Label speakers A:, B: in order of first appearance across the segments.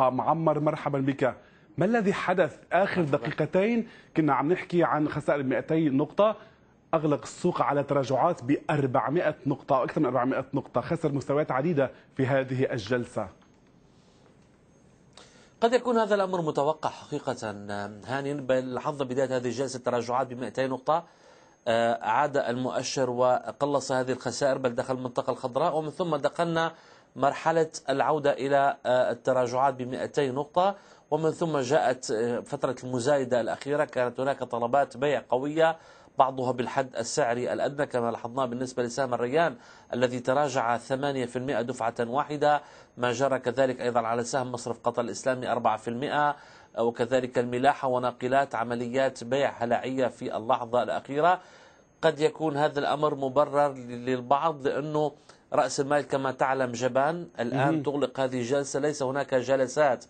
A: معمر مرحبا بك ما الذي حدث آخر دقيقتين كنا عم نحكي عن خسائر 200 نقطة أغلق السوق على تراجعات ب 400 نقطة أو أكثر من 400 نقطة خسر مستويات عديدة في هذه الجلسة
B: قد يكون هذا الأمر متوقع حقيقة هاني لحظه بداية هذه الجلسة تراجعات ب 200 نقطة آه، عاد المؤشر وقلص هذه الخسائر بل دخل المنطقة الخضراء ومن ثم دخلنا مرحلة العودة إلى آه، التراجعات ب 200 نقطة ومن ثم جاءت آه، فترة المزايدة الأخيرة كانت هناك طلبات بيع قوية بعضها بالحد السعري الأدنى كما لاحظناه بالنسبة لسهم الريان الذي تراجع 8% دفعة واحدة ما جرى كذلك أيضا على سهم مصرف قطر الإسلامي 4% وكذلك الملاحة وناقلات عمليات بيع هلعية في اللحظة الأخيرة قد يكون هذا الأمر مبرر للبعض لأنه رأس المال كما تعلم جبان الآن مم. تغلق هذه الجلسة ليس هناك جلسات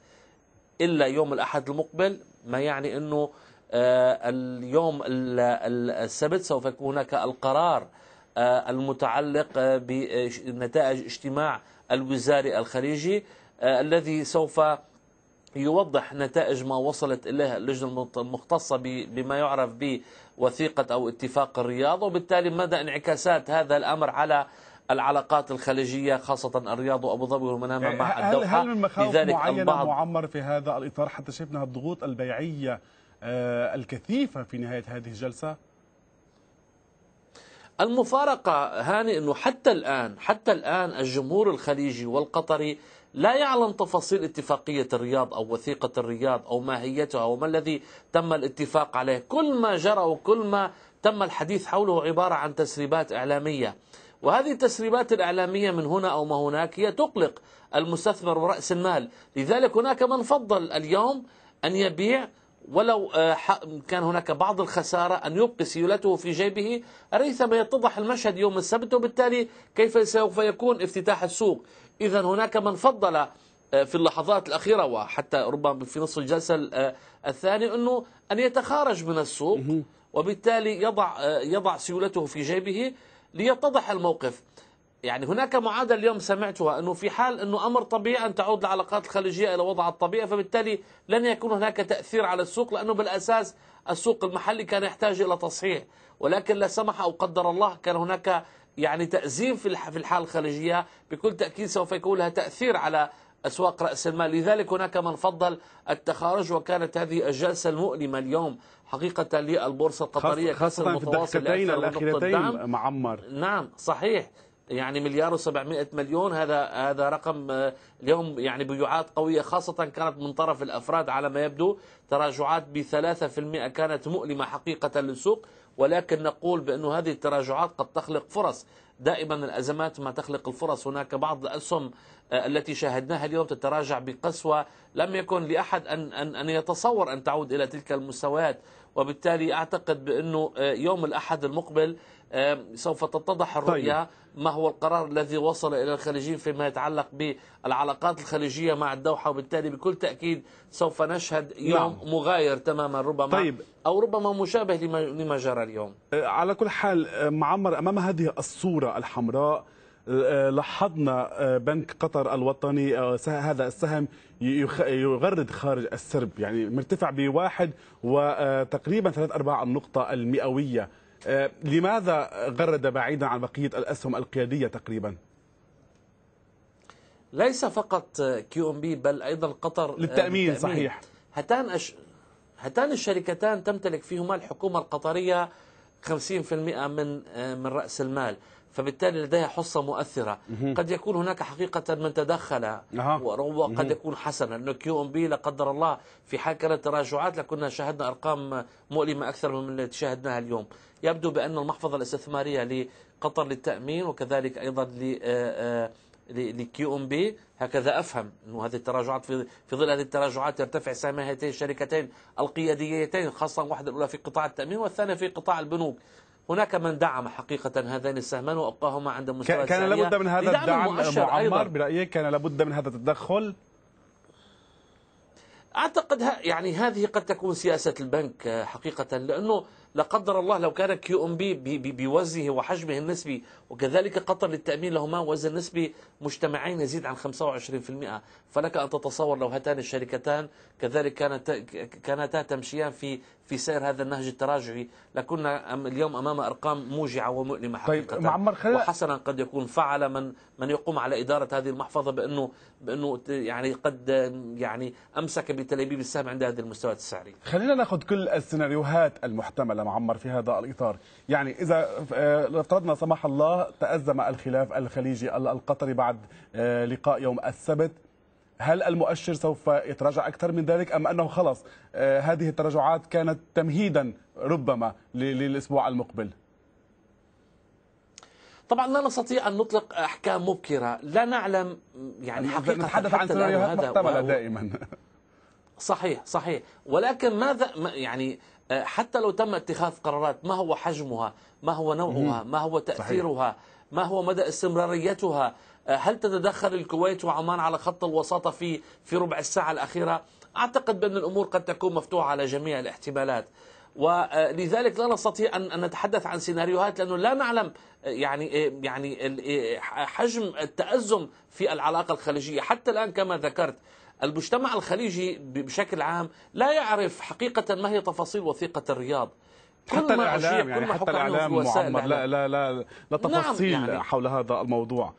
B: إلا يوم الأحد المقبل ما يعني أنه آه، اليوم السبت سوف يكون هناك القرار آه، المتعلق آه، بنتائج اجتماع الوزاري الخليجي الذي سوف يوضح نتائج ما وصلت إليها اللجنة المختصة بما يعرف بوثيقة أو اتفاق الرياض وبالتالي مدى انعكاسات هذا الأمر على العلاقات الخليجية خاصة الرياض وأبو ظبي والمنامة يعني مع الدوحة هل من مخاوف معينة البعض
A: معمر في هذا الإطار حتى شفنا الضغوط البيعية آه، الكثيفة في نهاية هذه الجلسة
B: المفارقة هاني أنه حتى الآن حتى الآن الجمهور الخليجي والقطري لا يعلم تفاصيل اتفاقية الرياض أو وثيقة الرياض أو ماهيتها وما الذي تم الاتفاق عليه كل ما جرى وكل ما تم الحديث حوله عبارة عن تسريبات إعلامية وهذه التسريبات الإعلامية من هنا أو ما هناك هي تقلق المستثمر ورأس المال لذلك هناك من فضل اليوم أن يبيع ولو آه، كان هناك بعض الخسارة أن يبقي سيولته في جيبه ريثما يتضح المشهد يوم السبت وبالتالي كيف سوف يكون افتتاح السوق إذا هناك من فضل آه، في اللحظات الأخيرة وحتى ربما في نصف الجلسة آه، الثاني أنه أن يتخارج من السوق وبالتالي يضع آه، يضع سيولته في جيبه ليتضح الموقف يعني هناك معادله اليوم سمعتها انه في حال انه امر طبيعي ان تعود العلاقات الخليجيه الى وضع الطبيعي فبالتالي لن يكون هناك تاثير على السوق لانه بالاساس السوق المحلي كان يحتاج الى تصحيح ولكن لا سمح او قدر الله كان هناك يعني تأزيم في الحالة الخارجية بكل تأكيد سوف يكون لها تأثير على أسواق رأس المال لذلك هناك من فضل التخارج وكانت هذه الجلسة المؤلمة اليوم حقيقة للبورصة القطرية خاصة في الدقيقتين الأخيرتين نعم. معمر نعم صحيح يعني مليار و700 مليون هذا هذا رقم آه، اليوم يعني بيوعات قويه خاصه كانت من طرف الافراد على ما يبدو تراجعات ب 3% كانت مؤلمه حقيقه للسوق ولكن نقول بأن هذه التراجعات قد تخلق فرص دائما الأزمات ما تخلق الفرص هناك بعض الأسهم آه، التي شاهدناها اليوم تتراجع بقسوة لم يكن لأحد أن, أن, أن يتصور أن تعود إلى تلك المستويات وبالتالي أعتقد بأنه آه، يوم الأحد المقبل سوف تتضح الرؤية طيب. ما هو القرار الذي وصل إلى الخليجيين فيما يتعلق بالعلاقات الخليجية مع الدوحة وبالتالي بكل تأكيد سوف نشهد يوم نعم. مغاير تماما ربما طيب. أو ربما مشابه لما جرى اليوم
A: أه، على كل حال أه، معمر أمام هذه الصورة الحمراء أه، لاحظنا بنك قطر الوطني هذا السهم يغرد خارج السرب يعني مرتفع بواحد وتقريبا ثلاث أرباع النقطة المئوية آه، لماذا غرد بعيدا عن بقية الأسهم القيادية تقريبا؟ ليس فقط كيو ام بي بل ايضا
B: قطر آه، للتامين صحيح هاتان أش... هاتان الشركتان تمتلك فيهما الحكومه القطريه 50% من آه، من رأس المال فبالتالي لديها حصة مؤثرة قد يكون هناك حقيقة من تدخل وقد يكون حسنا أنه كيو ام بي لا قدر الله في حال كانت تراجعات لكنا شاهدنا أرقام مؤلمة أكثر من التي شاهدناها اليوم يبدو بأن المحفظة الاستثمارية لقطر للتأمين وكذلك أيضا ل آه، آه، لكيو ام بي هكذا افهم انه هذه التراجعات في في ظل هذه التراجعات يرتفع سهم هاتين الشركتين القياديتين خاصه واحده الاولى في قطاع التامين والثانيه في قطاع البنوك هناك من دعم حقيقة هذان السهمان وأبقاهما عند مستوى كان لابد من هذا الدعم معمر أيضا.
A: برأيك كان لابد من هذا التدخل
B: أعتقد يعني هذه قد تكون سياسة البنك آه، حقيقة لأنه لا قدر الله لو كان كيو ام بي بوزنه وحجمه النسبي وكذلك قطر للتامين لهما وزن نسبي مجتمعين يزيد عن 25% فلك ان تتصور لو هاتان الشركتان كذلك كانت كانتا تمشيان في في سير هذا النهج التراجعي لكنا اليوم امام ارقام موجعه ومؤلمه طيب، حقيقه طيب معمر خلال وحسنا قد يكون فعل من من يقوم على اداره هذه المحفظه بانه بانه يعني قد يعني امسك بتلابيب السهم عند هذه المستويات السعريه
A: خلينا ناخذ كل السيناريوهات المحتمله على معمر في هذا الإطار يعني إذا آه، افترضنا سمح الله تأزم الخلاف الخليجي القطري بعد آه، لقاء يوم السبت هل المؤشر سوف يتراجع أكثر من ذلك أم أنه خلص آه، هذه التراجعات كانت تمهيدا ربما للأسبوع المقبل؟
B: طبعا لا نستطيع ان نطلق احكام مبكره لا نعلم يعني حقيقه نتحدث عن سيناريوهات محتمله دائما صحيح صحيح ولكن ماذا يعني آه، حتى لو تم اتخاذ قرارات ما هو حجمها ما هو نوعها ما هو تأثيرها ما هو مدى استمراريتها آه، هل تتدخل الكويت وعمان على خط الوساطة في في ربع الساعة الأخيرة أعتقد بأن الأمور قد تكون مفتوحة على جميع الاحتمالات ولذلك لا نستطيع ان نتحدث عن سيناريوهات لانه لا نعلم يعني يعني حجم التازم في العلاقه الخليجيه حتى الان كما ذكرت المجتمع الخليجي بشكل عام لا يعرف حقيقه ما هي تفاصيل وثيقه الرياض حتى الاعلام يعني حتى الاعلام معمر لا لا
A: لا لا نعم، تفاصيل نعم يعني حول هذا الموضوع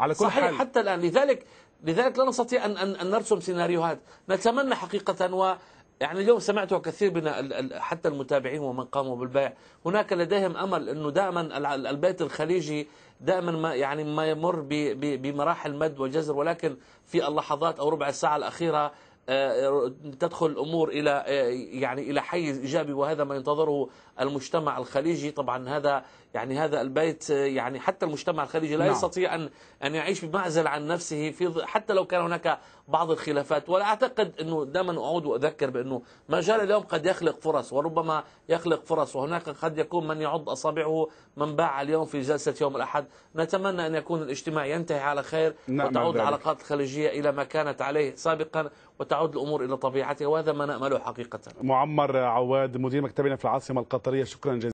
A: على كل صحيح حال حتى
B: الان لذلك لذلك لا نستطيع ان ان نرسم سيناريوهات نتمنى حقيقه و يعني اليوم سمعته كثير من حتى المتابعين ومن قاموا بالبيع هناك لديهم امل انه دائما البيت الخليجي دائما ما يعني ما يمر بمراحل مد وجزر ولكن في اللحظات او ربع الساعه الاخيره آه، تدخل الامور الى آه، يعني الى حيز ايجابي وهذا ما ينتظره المجتمع الخليجي طبعا هذا يعني هذا البيت يعني حتى المجتمع الخليجي لا نعم. يستطيع أن أن يعيش بمعزل عن نفسه في حتى لو كان هناك بعض الخلافات ولا أعتقد أنه دائما أعود وأذكر بأنه مجال اليوم قد يخلق فرص وربما يخلق فرص وهناك قد يكون من يعض أصابعه من باع اليوم في جلسة يوم الأحد نتمنى أن يكون الاجتماع ينتهي على خير نعم, نعم، وتعود العلاقات الخليجية إلى ما كانت عليه سابقا وتعود الأمور إلى طبيعتها وهذا ما نأمله حقيقة
A: معمر عواد مدير مكتبنا في العاصمة القطرية شكرا جزيلا